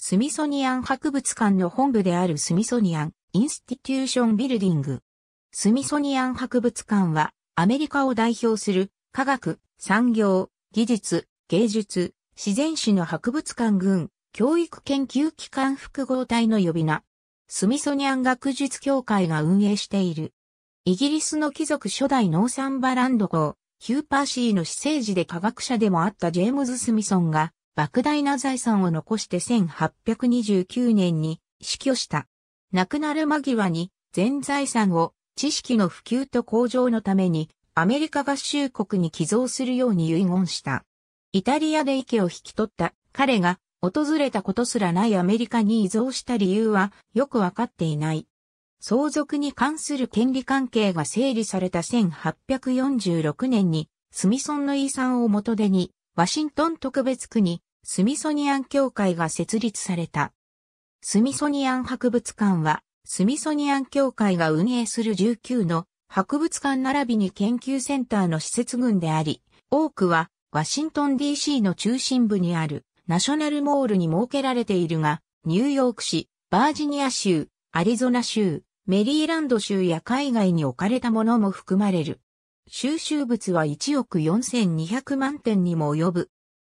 スミソニアン博物館の本部であるスミソニアン・インスティテューション・ビルディング。スミソニアン博物館はアメリカを代表する科学、産業、技術、芸術、自然史の博物館群、教育研究機関複合体の呼び名。スミソニアン学術協会が運営している。イギリスの貴族初代ノーサンバランド校、ヒューパーシーの私生児で科学者でもあったジェームズ・スミソンが、莫大な財産を残して1829年に死去した。亡くなる間際に全財産を知識の普及と向上のためにアメリカ合衆国に寄贈するように遺言した。イタリアで池を引き取った彼が訪れたことすらないアメリカに依存した理由はよくわかっていない。相続に関する権利関係が整理された1846年にスミソンの遺産を元手にワシントン特別区にスミソニアン協会が設立された。スミソニアン博物館は、スミソニアン協会が運営する19の博物館並びに研究センターの施設群であり、多くはワシントン DC の中心部にあるナショナルモールに設けられているが、ニューヨーク市、バージニア州、アリゾナ州、メリーランド州や海外に置かれたものも含まれる。収集物は1億4200万点にも及ぶ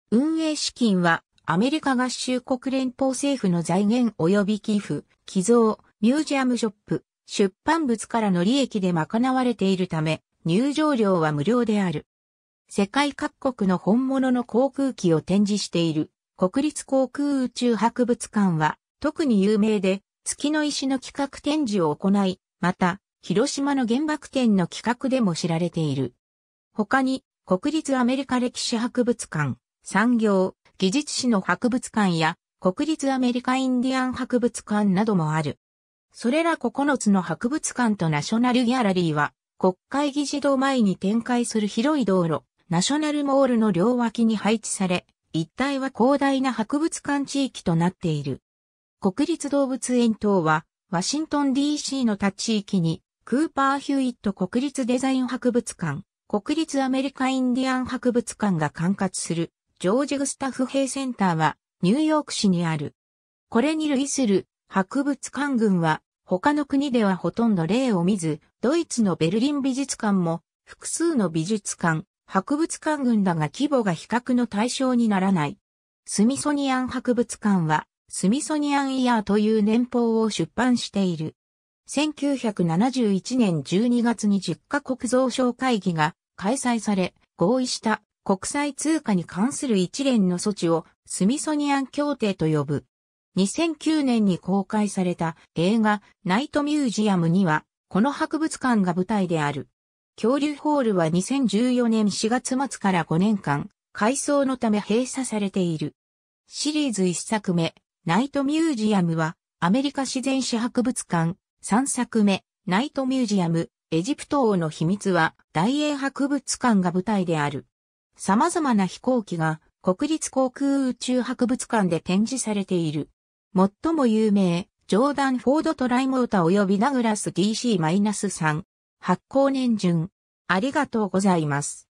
運営資金は、アメリカ合衆国連邦政府の財源及び寄付、寄贈、ミュージアムショップ、出版物からの利益で賄われているため、入場料は無料である。世界各国の本物の航空機を展示している国立航空宇宙博物館は特に有名で月の石の企画展示を行い、また広島の原爆展の企画でも知られている。他に国立アメリカ歴史博物館、産業、技術史の博物館や国立アメリカインディアン博物館などもある。それら9つの博物館とナショナルギャラリーは国会議事堂前に展開する広い道路、ナショナルモールの両脇に配置され、一帯は広大な博物館地域となっている。国立動物園等は、ワシントン DC の他地域に、クーパー・ヒューイット国立デザイン博物館、国立アメリカインディアン博物館が管轄するジョージ・グスタフ兵センターはニューヨーク市にある。これに類する博物館群は他の国ではほとんど例を見ず、ドイツのベルリン美術館も複数の美術館、博物館群だが規模が比較の対象にならない。スミソニアン博物館はスミソニアンイヤーという年報を出版している。1971年12月に10カ国増床会議が開催され合意した国際通貨に関する一連の措置をスミソニアン協定と呼ぶ。2009年に公開された映画ナイトミュージアムにはこの博物館が舞台である。恐竜ホールは2014年4月末から5年間改装のため閉鎖されている。シリーズ1作目ナイトミュージアムはアメリカ自然史博物館3作目ナイトミュージアムエジプト王の秘密は大英博物館が舞台である。様々な飛行機が国立航空宇宙博物館で展示されている。最も有名、ジョーダン・フォード・トライモータ及びダグラス DC-3 発行年順。ありがとうございます。